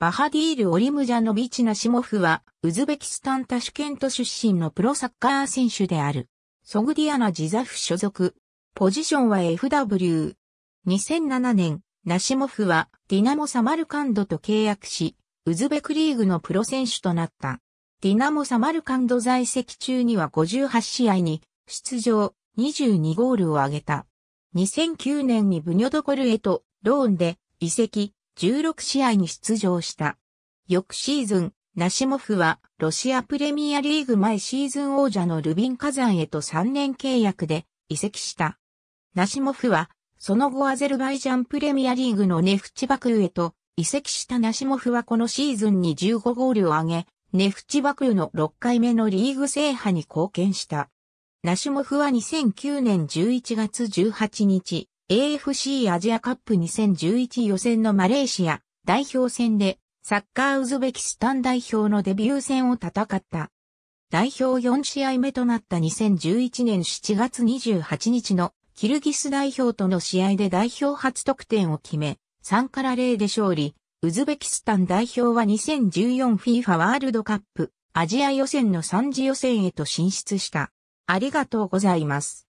バハディール・オリムジャノビチ・ナシモフは、ウズベキスタンタシュケント出身のプロサッカー選手である。ソグディアナ・ジザフ所属。ポジションは FW。2007年、ナシモフはディナモ・サマルカンドと契約し、ウズベクリーグのプロ選手となった。ディナモ・サマルカンド在籍中には58試合に出場、22ゴールを挙げた。2009年にブニョドコルへとローンで移籍、16試合に出場した。翌シーズン、ナシモフはロシアプレミアリーグ前シーズン王者のルビン火山へと3年契約で移籍した。ナシモフは、その後アゼルバイジャンプレミアリーグのネフチバクーへと移籍したナシモフはこのシーズンに15ゴールを挙げ、ネフチバクーの6回目のリーグ制覇に貢献した。ナシモフは2009年11月18日、AFC アジアカップ2011予選のマレーシア代表戦でサッカーウズベキスタン代表のデビュー戦を戦った。代表4試合目となった2011年7月28日のキルギス代表との試合で代表初得点を決め、3から0で勝利、ウズベキスタン代表は 2014FIFA ワールドカップアジア予選の3次予選へと進出した。ありがとうございます。